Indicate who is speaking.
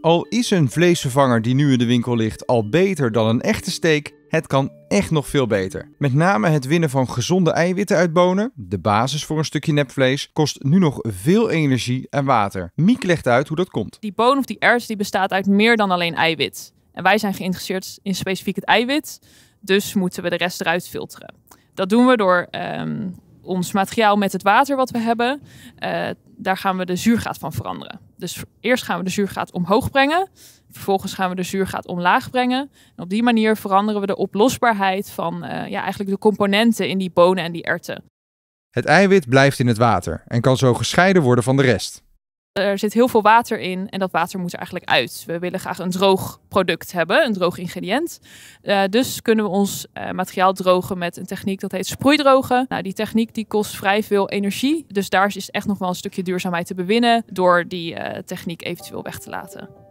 Speaker 1: Al is een vleesvervanger die nu in de winkel ligt al beter dan een echte steak, het kan echt nog veel beter. Met name het winnen van gezonde eiwitten uit bonen, de basis voor een stukje nepvlees, kost nu nog veel energie en water. Miek legt uit hoe dat komt.
Speaker 2: Die boon of die erts die bestaat uit meer dan alleen eiwit. En wij zijn geïnteresseerd in specifiek het eiwit, dus moeten we de rest eruit filteren. Dat doen we door ehm, ons materiaal met het water wat we hebben, eh, daar gaan we de zuurgraad van veranderen. Dus eerst gaan we de zuurgraad omhoog brengen. Vervolgens gaan we de zuurgraad omlaag brengen. En op die manier veranderen we de oplosbaarheid van eh, ja, eigenlijk de componenten in die bonen en die erten.
Speaker 1: Het eiwit blijft in het water en kan zo gescheiden worden van de rest.
Speaker 2: Er zit heel veel water in en dat water moet er eigenlijk uit. We willen graag een droog product hebben, een droog ingrediënt. Eh, dus kunnen we ons eh, materiaal drogen met een techniek dat heet sproeidrogen. Nou, die techniek die kost vrij veel energie. Dus daar is echt nog wel een stukje duurzaamheid te bewinnen door die eh, techniek eventueel weg te laten.